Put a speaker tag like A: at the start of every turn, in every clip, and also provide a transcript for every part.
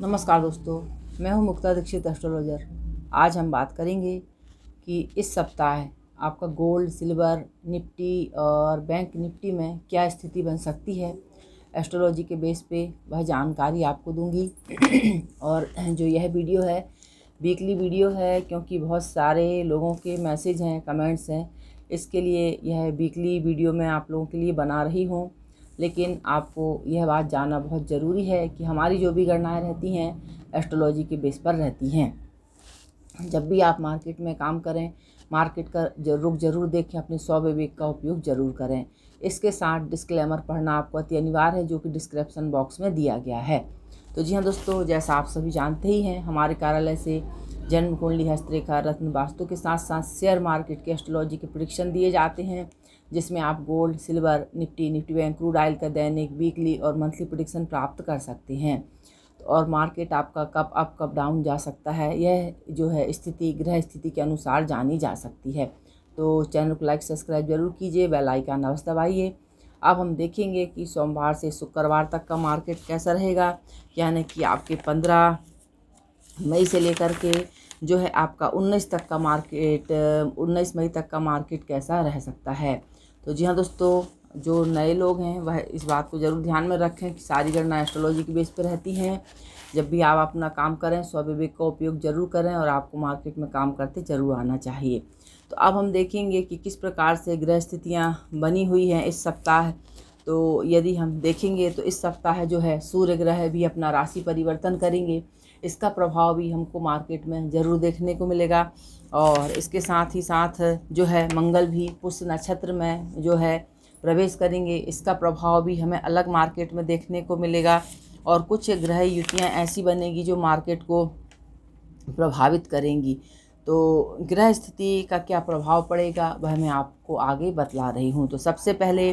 A: नमस्कार दोस्तों मैं हूं मुक्ता दीक्षित एस्ट्रोलॉजर आज हम बात करेंगे कि इस सप्ताह आपका गोल्ड सिल्वर निफ्टी और बैंक निफ्टी में क्या स्थिति बन सकती है एस्ट्रोलॉजी के बेस पे वह जानकारी आपको दूंगी और जो यह वीडियो है वीकली वीडियो है क्योंकि बहुत सारे लोगों के मैसेज हैं कमेंट्स हैं इसके लिए यह वीकली वीडियो मैं आप लोगों के लिए बना रही हूँ लेकिन आपको यह बात जानना बहुत ज़रूरी है कि हमारी जो भी गणनाएँ रहती हैं एस्ट्रोलॉजी के बेस पर रहती हैं जब भी आप मार्केट में काम करें मार्केट का रुख जरूर देखें अपने सौ विवेक का उपयोग जरूर करें इसके साथ डिस्क्लेमर पढ़ना आपको अति अनिवार्य है जो कि डिस्क्रिप्सन बॉक्स में दिया गया है तो जी हाँ दोस्तों जैसा आप सभी जानते ही हैं हमारे कार्यालय से जन्म कुंडली हस्तरेखा रत्न वास्तु के साथ साथ शेयर मार्केट के एस्ट्रोलॉजी के प्रडिक्शन दिए जाते हैं जिसमें आप gold silver Nifty Nifty bank crude oil का दैनिक वीकली और मंथली प्रोडिक्शन प्राप्त कर सकते हैं और मार्केट आपका कब अप कब डाउन जा सकता है यह जो है स्थिति ग्रह स्थिति के अनुसार जानी जा सकती है तो चैनल को लाइक सब्सक्राइब जरूर कीजिए बेल आइकन अवश्य दबाइए अब हम देखेंगे कि सोमवार से शुक्रवार तक का मार्केट कैसा रहेगा यानी कि आपके पंद्रह मई से लेकर के जो है आपका उन्नीस तक का मार्केट उन्नीस मई तक का मार्केट कैसा रह सकता है तो जी हाँ दोस्तों जो नए लोग हैं वह इस बात को ज़रूर ध्यान में रखें कि सारी गणना एस्ट्रोलॉजी की बेस पर रहती हैं जब भी आप अपना काम करें स्वविवेक का उपयोग ज़रूर करें और आपको मार्केट में काम करते ज़रूर आना चाहिए तो अब हम देखेंगे कि किस प्रकार से ग्रह स्थितियाँ बनी हुई हैं इस सप्ताह तो यदि हम देखेंगे तो इस सप्ताह जो है सूर्य ग्रह भी अपना राशि परिवर्तन करेंगे इसका प्रभाव भी हमको मार्केट में ज़रूर देखने को मिलेगा और इसके साथ ही साथ जो है मंगल भी पुष्य नक्षत्र में जो है प्रवेश करेंगे इसका प्रभाव भी हमें अलग मार्केट में देखने को मिलेगा और कुछ ग्रह युतियाँ ऐसी बनेगी जो मार्केट को प्रभावित करेंगी तो ग्रह स्थिति का क्या प्रभाव पड़ेगा वह मैं आपको आगे बतला रही हूँ तो सबसे पहले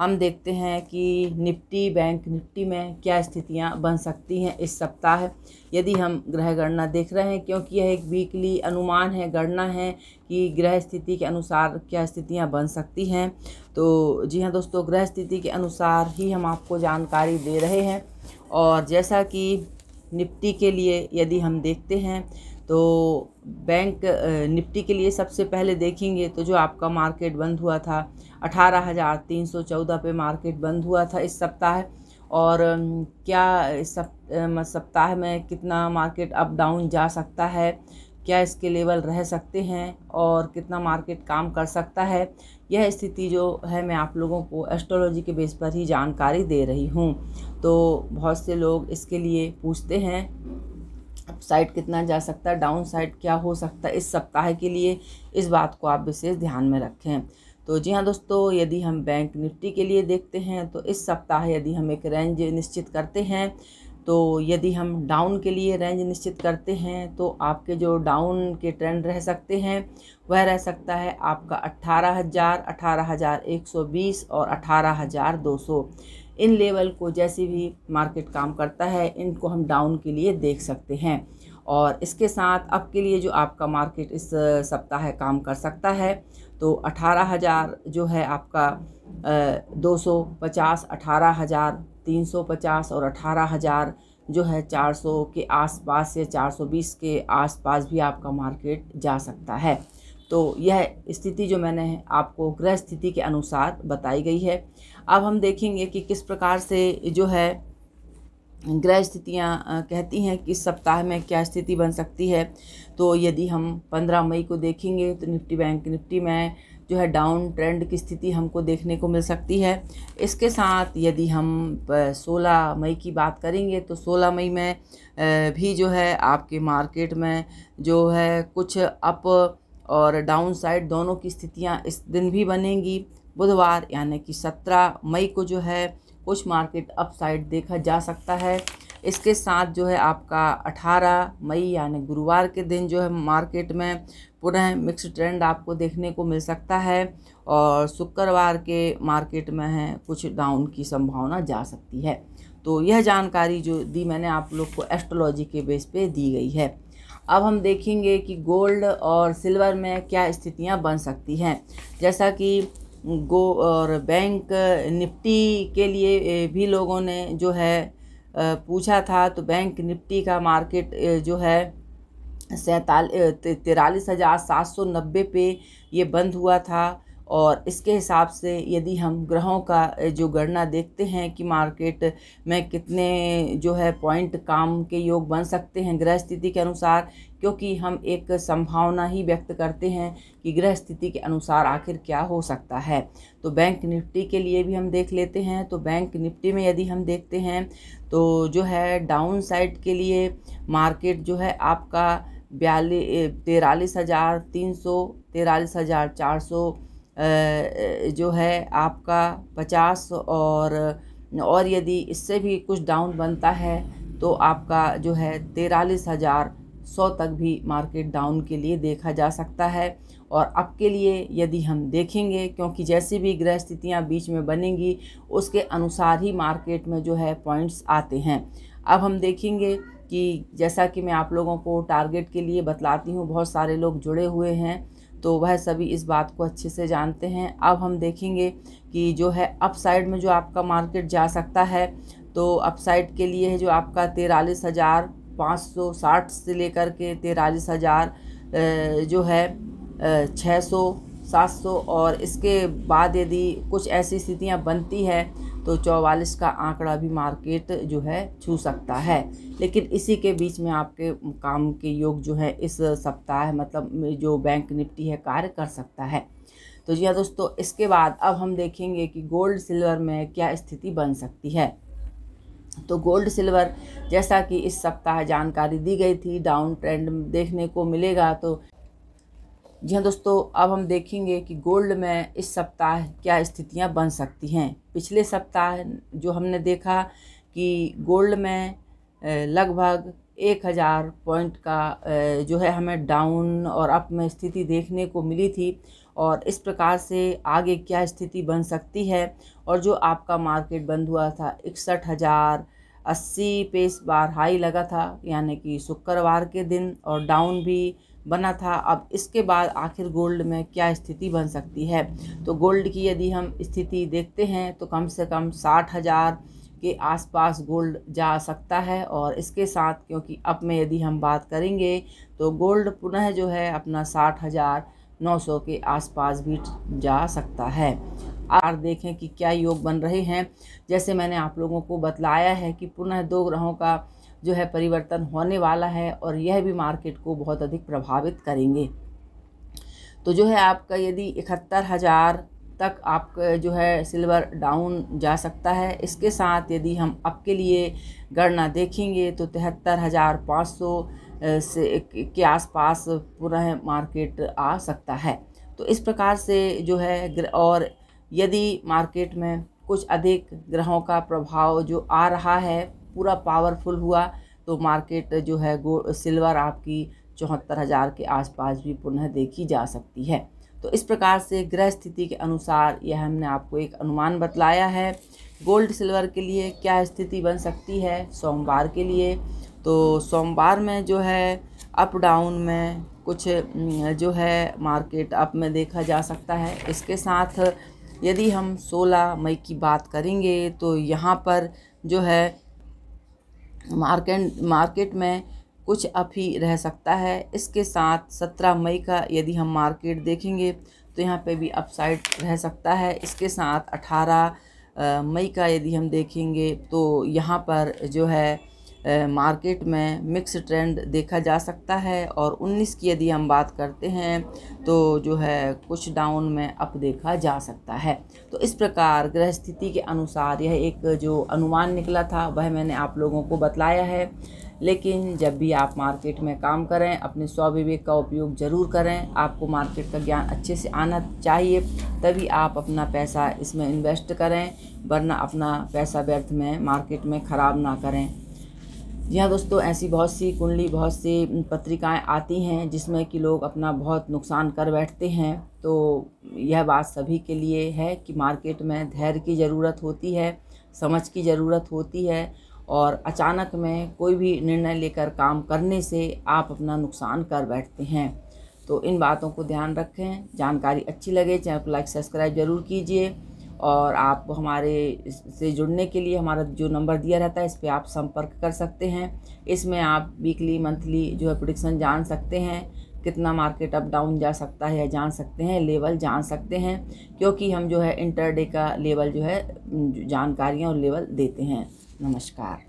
A: हम देखते हैं कि निफ्टी बैंक निफ्टी में क्या स्थितियाँ बन सकती हैं इस सप्ताह यदि हम ग्रह गणना देख रहे हैं क्योंकि यह एक वीकली अनुमान है गणना है कि ग्रह स्थिति के अनुसार क्या स्थितियाँ बन सकती हैं तो जी हाँ दोस्तों ग्रह स्थिति के अनुसार ही हम आपको जानकारी दे रहे हैं और जैसा कि निफ्टी के लिए यदि हम देखते हैं तो बैंक निफ्टी के लिए सबसे पहले देखेंगे तो जो आपका मार्केट बंद हुआ था अठारह हज़ार तीन सौ चौदह पे मार्केट बंद हुआ था इस सप्ताह और क्या इस सप्ताह में कितना मार्केट अप डाउन जा सकता है क्या इसके लेवल रह सकते हैं और कितना मार्केट काम कर सकता है यह स्थिति जो है मैं आप लोगों को एस्ट्रोलॉजी के बेस पर ही जानकारी दे रही हूँ तो बहुत से लोग इसके लिए पूछते हैं अप साइड कितना जा सकता है डाउन साइड क्या हो सकता है इस सप्ताह के लिए इस बात को आप विशेष ध्यान में रखें तो जी हाँ दोस्तों यदि हम बैंक निफ्टी के लिए देखते हैं तो इस सप्ताह यदि हम एक रेंज निश्चित करते हैं तो यदि हम डाउन के लिए रेंज निश्चित करते हैं तो आपके जो डाउन के ट्रेंड रह सकते हैं वह रह सकता है आपका अट्ठारह हज़ार अठारह हज़ार एक सौ बीस और अठारह हज़ार दो सौ इन लेवल को जैसे भी मार्केट काम करता है इनको हम डाउन के लिए देख सकते हैं और इसके साथ अब के लिए जो आपका मार्केट इस सप्ताह काम कर सकता है तो अठारह हज़ार जो है आपका दो सौ पचास अठारह हज़ार तीन सौ पचास और अठारह हज़ार जो है 400 के आसपास या 420 के आसपास भी आपका मार्केट जा सकता है तो यह स्थिति जो मैंने आपको ग्रह स्थिति के अनुसार बताई गई है अब हम देखेंगे कि किस प्रकार से जो है ग्रह स्थितियाँ कहती हैं कि सप्ताह में क्या स्थिति बन सकती है तो यदि हम 15 मई को देखेंगे तो निफ्टी बैंक निफ्टी में जो है डाउन ट्रेंड की स्थिति हमको देखने को मिल सकती है इसके साथ यदि हम 16 मई की बात करेंगे तो 16 मई में भी जो है आपके मार्केट में जो है कुछ अप और डाउन साइड दोनों की स्थितियां इस दिन भी बनेंगी बुधवार यानी कि सत्रह मई को जो है कुछ मार्केट अप साइड देखा जा सकता है इसके साथ जो है आपका 18 मई यानी गुरुवार के दिन जो है मार्केट में पुनः मिक्स ट्रेंड आपको देखने को मिल सकता है और शुक्रवार के मार्केट में है कुछ डाउन की संभावना जा सकती है तो यह जानकारी जो दी मैंने आप लोग को एस्ट्रोलॉजी के बेस पे दी गई है अब हम देखेंगे कि गोल्ड और सिल्वर में क्या स्थितियां बन सकती हैं जैसा कि गो और बैंक निफ्टी के लिए भी लोगों ने जो है पूछा था तो बैंक निफ्टी का मार्केट जो है सैताल तिरालीस हज़ार सात सौ नब्बे पे ये बंद हुआ था और इसके हिसाब से यदि हम ग्रहों का जो गणना देखते हैं कि मार्केट में कितने जो है पॉइंट काम के योग बन सकते हैं ग्रह स्थिति के अनुसार क्योंकि हम एक संभावना ही व्यक्त करते हैं कि ग्रह स्थिति के अनुसार आखिर क्या हो सकता है तो बैंक निफ्टी के लिए भी हम देख लेते हैं तो बैंक निफ्टी में यदि हम देखते हैं तो जो है डाउन साइड के लिए मार्केट जो है आपका बयालीस तिरालीस हज़ार तीन सौ तिरालीस हज़ार चार सौ जो है आपका पचास और और यदि इससे भी कुछ डाउन बनता है तो आपका जो है तिरालीस हज़ार सौ तक भी मार्केट डाउन के लिए देखा जा सकता है और अब के लिए यदि हम देखेंगे क्योंकि जैसी भी ग्रह स्थितियाँ बीच में बनेंगी उसके अनुसार ही मार्केट में जो है पॉइंट्स आते हैं अब हम देखेंगे कि जैसा कि मैं आप लोगों को टारगेट के लिए बतलाती हूँ बहुत सारे लोग जुड़े हुए हैं तो वह सभी इस बात को अच्छे से जानते हैं अब हम देखेंगे कि जो है अपसाइड में जो आपका मार्केट जा सकता है तो अपसाइड के लिए है जो आपका तिरालीस हज़ार पाँच सौ साठ से लेकर के तिरालीस हज़ार जो है छः सौ 700 और इसके बाद यदि कुछ ऐसी स्थितियां बनती है तो चौवालीस का आंकड़ा भी मार्केट जो है छू सकता है लेकिन इसी के बीच में आपके काम के योग जो है इस सप्ताह मतलब जो बैंक निफ्टी है कार्य कर सकता है तो जी हाँ दोस्तों इसके बाद अब हम देखेंगे कि गोल्ड सिल्वर में क्या स्थिति बन सकती है तो गोल्ड सिल्वर जैसा कि इस सप्ताह जानकारी दी गई थी डाउन ट्रेंड देखने को मिलेगा तो जी हाँ दोस्तों अब हम देखेंगे कि गोल्ड में इस सप्ताह क्या स्थितियां बन सकती हैं पिछले सप्ताह जो हमने देखा कि गोल्ड में लगभग एक हज़ार पॉइंट का जो है हमें डाउन और अप में स्थिति देखने को मिली थी और इस प्रकार से आगे क्या स्थिति बन सकती है और जो आपका मार्केट बंद हुआ था इकसठ हज़ार अस्सी पेस बार हाई लगा था यानी कि शुक्रवार के दिन और डाउन भी बना था अब इसके बाद आखिर गोल्ड में क्या स्थिति बन सकती है तो गोल्ड की यदि हम स्थिति देखते हैं तो कम से कम साठ हज़ार के आसपास गोल्ड जा सकता है और इसके साथ क्योंकि अब में यदि हम बात करेंगे तो गोल्ड पुनः जो है अपना साठ हज़ार नौ सौ के आसपास भी जा सकता है और देखें कि क्या योग बन रहे हैं जैसे मैंने आप लोगों को बतलाया है कि पुनः दो ग्रहों का जो है परिवर्तन होने वाला है और यह भी मार्केट को बहुत अधिक प्रभावित करेंगे तो जो है आपका यदि इकहत्तर हज़ार तक आप जो है सिल्वर डाउन जा सकता है इसके साथ यदि हम अब के लिए गणना देखेंगे तो तिहत्तर हज़ार पाँच सौ से के आसपास पुनः मार्केट आ सकता है तो इस प्रकार से जो है और यदि मार्केट में कुछ अधिक ग्रहों का प्रभाव जो आ रहा है पूरा पावरफुल हुआ तो मार्केट जो है गो सिल्वर आपकी चौहत्तर हज़ार के आसपास भी पुनः देखी जा सकती है तो इस प्रकार से ग्रह स्थिति के अनुसार यह हमने आपको एक अनुमान बतलाया है गोल्ड सिल्वर के लिए क्या स्थिति बन सकती है सोमवार के लिए तो सोमवार में जो है अप डाउन में कुछ जो है मार्केट अप में देखा जा सकता है इसके साथ यदि हम 16 मई की बात करेंगे तो यहाँ पर जो है मार्केट मार्केट में कुछ अप ही रह सकता है इसके साथ सत्रह मई का यदि हम मार्केट देखेंगे तो यहाँ पे भी अपसाइड रह सकता है इसके साथ अठारह मई का यदि हम देखेंगे तो यहाँ पर जो है मार्केट में मिक्स ट्रेंड देखा जा सकता है और 19 की यदि हम बात करते हैं तो जो है कुछ डाउन में अप देखा जा सकता है तो इस प्रकार ग्रह स्थिति के अनुसार यह एक जो अनुमान निकला था वह मैंने आप लोगों को बतलाया है लेकिन जब भी आप मार्केट में काम करें अपने स्वविवेक का उपयोग ज़रूर करें आपको मार्केट का ज्ञान अच्छे से आना चाहिए तभी आप अपना पैसा इसमें इन्वेस्ट करें वरना अपना पैसा व्यर्थ में मार्केट में ख़राब ना करें जी हाँ दोस्तों ऐसी बहुत सी कुंडली बहुत सी पत्रिकाएं आती हैं जिसमें कि लोग अपना बहुत नुकसान कर बैठते हैं तो यह बात सभी के लिए है कि मार्केट में धैर्य की ज़रूरत होती है समझ की ज़रूरत होती है और अचानक में कोई भी निर्णय लेकर काम करने से आप अपना नुकसान कर बैठते हैं तो इन बातों को ध्यान रखें जानकारी अच्छी लगे चैनल को लाइक सब्सक्राइब जरूर कीजिए और आप हमारे से जुड़ने के लिए हमारा जो नंबर दिया रहता है इस पर आप संपर्क कर सकते हैं इसमें आप वीकली मंथली जो है प्रोडिक्शन जान सकते हैं कितना मार्केट अप डाउन जा सकता है जान सकते हैं लेवल जान सकते हैं क्योंकि हम जो है इंटरडे का लेवल जो है जानकारियाँ और लेवल देते हैं नमस्कार